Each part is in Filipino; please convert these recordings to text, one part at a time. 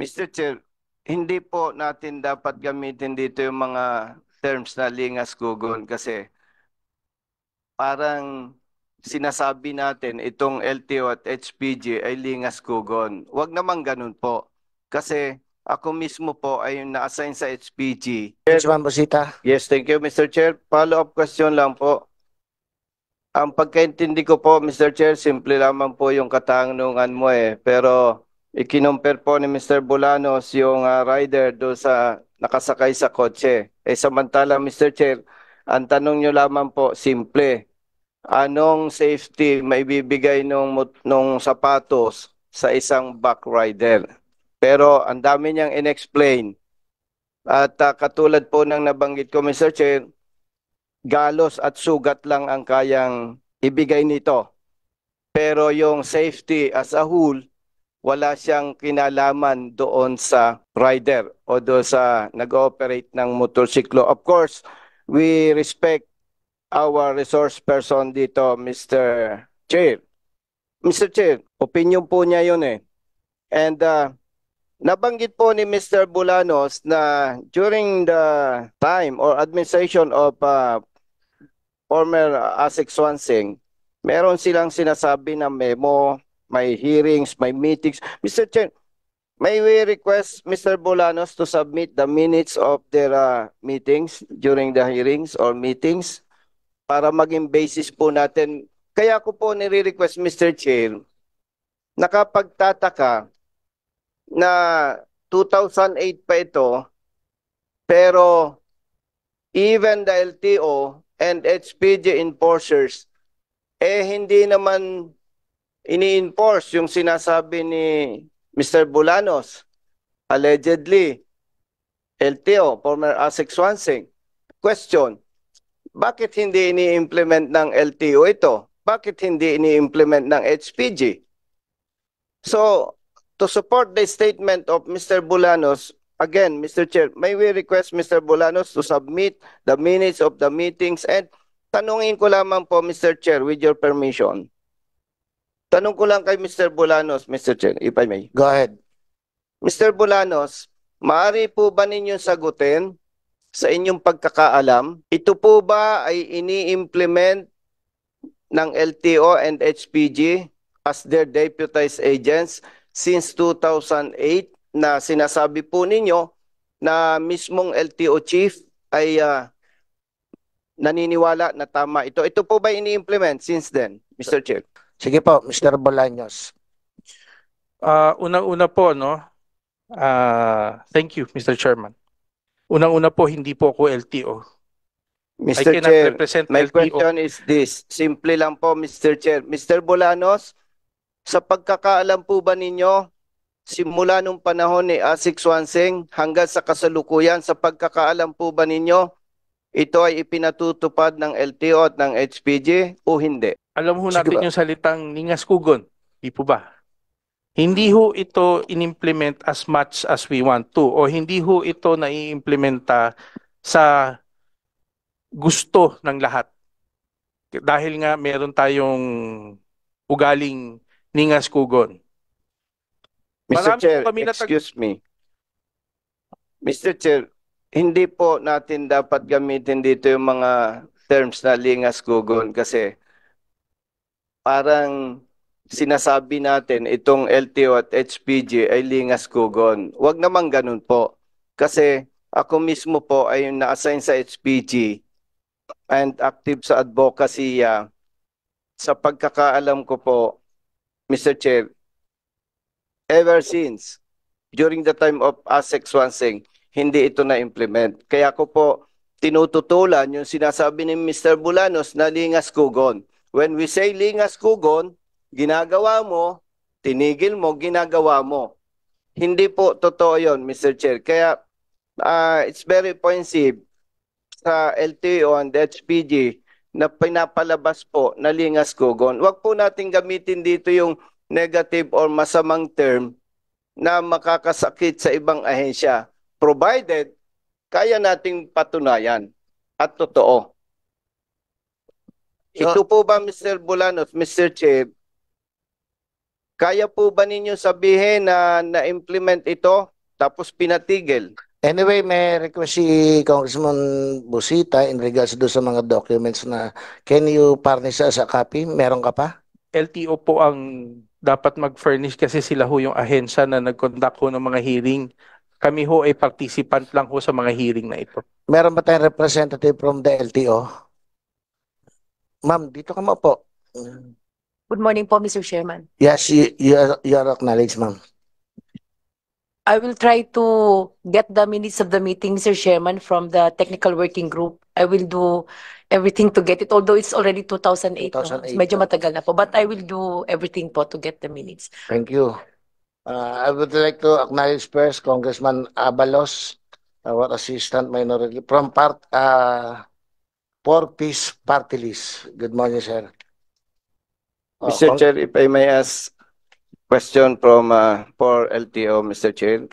Mr. Chair, hindi po natin dapat gamitin dito yung mga terms na lingas gugon kasi parang sinasabi natin itong LTO at HPG ay lingas gugon. Huwag naman ganun po. Kasi ako mismo po ay na-assign sa HPG. Chairman Bosita. Yes, thank you Mr. Chair. Follow-up question lang po. Ang pagkaintindi ko po, Mr. Chair, simple lamang po yung katanungan mo eh. Pero ikinumpir po ni Mr. Bulanos yung uh, rider do sa nakasakay sa kotse. Eh samantala Mr. Chair, ang tanong niyo lamang po simple. Anong safety maibibigay nung nung sapatos sa isang back rider? Pero ang dami niyang inexplain. At uh, katulad po ng nabanggit ko Mr. Chair, galos at sugat lang ang kayang ibigay nito. Pero yung safety as a whole wala siyang kinalaman doon sa rider o doon sa nag-ooperate ng motorsiklo. Of course, we respect our resource person dito, Mr. Chair. Mr. Chair, opinion po niya yun eh. And uh, nabanggit po ni Mr. Bulanos na during the time or administration of uh, former uh, ASIC Swansing, meron silang sinasabi na memo may hearings, may meetings. Mr. Chen, may we request Mr. Bolanos to submit the minutes of their uh, meetings during the hearings or meetings para maging basis po natin. Kaya ko po nire-request Mr. Chair, nakapagtataka na 2008 pa ito, pero even the LTO and HPG enforcers, eh hindi naman ini-enforce yung sinasabi ni Mr. Bulanos, allegedly, LTO, former ASEC Swansing. Question, bakit hindi ini-implement ng LTO ito? Bakit hindi ini-implement ng HPG? So, to support the statement of Mr. Bulanos, again, Mr. Chair, may we request Mr. Bulanos to submit the minutes of the meetings and tanungin ko lamang po, Mr. Chair, with your permission. Tanong ko lang kay Mr. Bolanos, Mr. Chair, if I may. Go ahead. Mr. Bolanos, maaari po ba ninyong sagutin sa inyong pagkakaalam, ito po ba ay ini-implement ng LTO and HPG as their deputized agents since 2008 na sinasabi po ninyo na mismong LTO chief ay uh, naniniwala na tama ito. Ito po ba ini-implement since then, Mr. Chair? Sige po, Mr. Bolaños. Uh, Unang-una po, no? Uh, thank you, Mr. Chairman. Unang-una po, hindi po ako LTO. Mr. Chair, my LTO. question is this. Simple lang po, Mr. Chair. Mr. Bolanos, sa pagkakaalam po ba ninyo, simula nung panahon ni Asik Swanseng hanggang sa kasalukuyan, sa pagkakaalam po ba ninyo, ito ay ipinatutupad ng LTO at ng HPG o hindi? alam ho natin Sige yung salitang ningaskugon. Di po ba? Hindi ho ito inimplement as much as we want to o hindi ho ito naiimplementa sa gusto ng lahat. Dahil nga meron tayong ugaling ningas kugon. Mr. Marami Chair, excuse me. Mr. Chair, hindi po natin dapat gamitin dito yung mga terms na lingas kugon kasi parang sinasabi natin itong LTO at HPG ay lingas kugon. Huwag naman ganun po. Kasi ako mismo po ay na-assign sa HPG and active sa advocacy uh, sa pagkakaalam ko po, Mr. Chair, ever since, during the time of ASEC Swansing, hindi ito na-implement. Kaya ko po tinututulan yung sinasabi ni Mr. Bulanos na lingas kugon. When we say lingas kugon, ginagawa mo, tinigil mo, ginagawa mo. Hindi po totoo yon, Mr. Chair. Kaya uh, it's very offensive sa LTO and HPG na pinapalabas po na lingas kugon. Huwag po natin gamitin dito yung negative or masamang term na makakasakit sa ibang ahensya provided kaya nating patunayan at totoo. Ito po ba Mr. Bulanos, Mr. Chief, kaya po ba ninyo sabihin na na-implement ito tapos pinatigil? Anyway, may request si Congressman Busita in regards do sa mga documents na can you furnish sa a copy? Meron ka pa? LTO po ang dapat mag-furnish kasi sila ho yung ahensya na nag-conduct ho ng mga hearing. Kami ho ay participant lang ho sa mga hearing na ito. Meron ba tayong representative from the LTO? Ma'am, dito ka po. Good morning po, Mr. Chairman. Yes, you, you, are, acknowledged, ma'am. I will try to get the minutes of the meeting, Mr. Chairman, from the technical working group. I will do everything to get it, although it's already 2008. 2008 Medyo matagal na po. But I will do everything po to get the minutes. Thank you. Uh, I would like to acknowledge first Congressman Abalos, our uh, assistant minority, from part, uh, for peace party list. Good morning, sir. Uh, Mr. Chair, if I may ask question from uh, for LTO, Mr. Chair.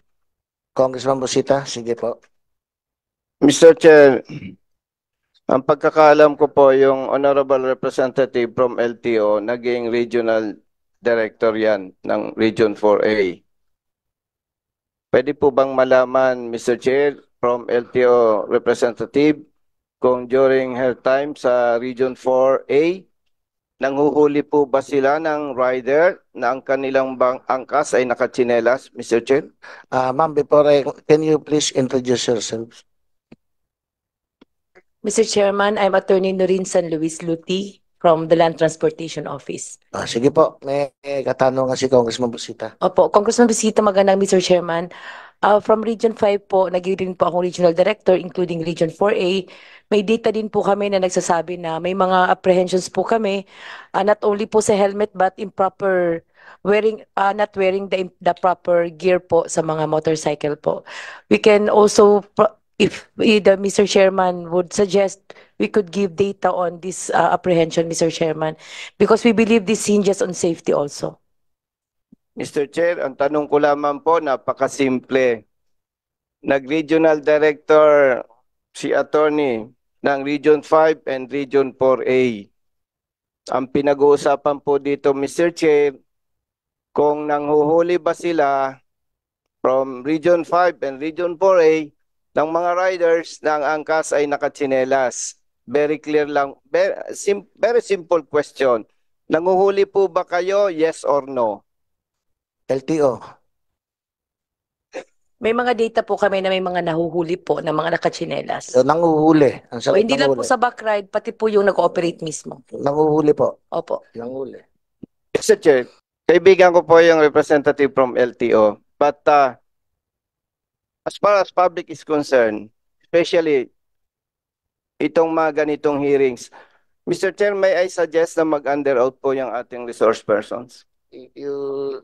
Congressman Busita, sige po. Mr. Chair, ang pagkakaalam ko po, yung honorable representative from LTO, naging regional director yan ng Region 4A. Pwede po bang malaman, Mr. Chair, from LTO representative, kung during her time sa Region 4A, nanghuhuli po ba sila ng rider na ang kanilang bang angkas ay nakatsinelas, Mr. Chen? Uh, Ma'am, before I, can you please introduce yourself? Mr. Chairman, I'm Attorney Noreen San Luis Luti, from the Land Transportation Office. Ah, sige po, may katanungan si Congressman Busita. Opo, Congressman Busita, magandang Mr. Chairman. Uh, from Region 5 po, nagiging po akong Regional Director including Region 4A. May data din po kami na nagsasabi na may mga apprehensions po kami uh, not only po sa helmet but improper wearing uh, not wearing the the proper gear po sa mga motorcycle po. We can also if either Mr. Chairman would suggest we could give data on this uh, apprehension, Mr. Chairman, because we believe this hinges on safety also. Mr. Chair, ang tanong ko lamang po, napakasimple. Nag-regional director si attorney ng Region 5 and Region 4A. Ang pinag-uusapan po dito, Mr. Chair, kung nanghuhuli ba sila from Region 5 and Region 4A ng mga riders ng angkas ay nakatsinelas? Very clear lang. Very, sim- very simple question. Nanguhuli po ba kayo? Yes or no? LTO. May mga data po kami na may mga nahuhuli po ng mga nakatsinelas. So, nanguhuli. Ang O, sarap hindi lang po sa back ride, pati po yung nag-ooperate mismo. Nanguhuli po. Opo. Nanguhuli. Mr. Chair, kaibigan ko po yung representative from LTO. But uh, as far as public is concerned, especially itong mga ganitong hearings, Mr. Chair, may I suggest na mag-under out po yung ating resource persons? You,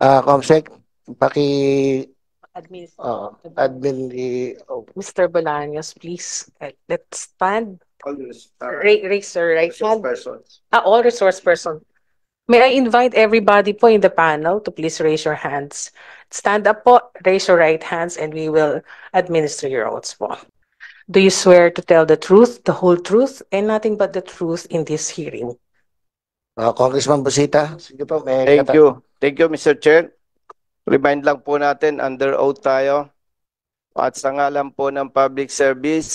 uh, Comsec, paki... Oh, admin. Uh, admin. Oh. Mr. Bolaños, please, uh, let's stand. All, uh, ra raise your right hand. Persons. Ah, all resource persons. May I invite everybody po in the panel to please raise your hands. Stand up po, raise your right hands, and we will administer your oaths po. Do you swear to tell the truth, the whole truth, and nothing but the truth in this hearing? Uh, Congressman Busita. Sige po, may Thank you. Thank you, Mr. Chair. Remind lang po natin, under oath tayo. At sa ngalan po ng public service,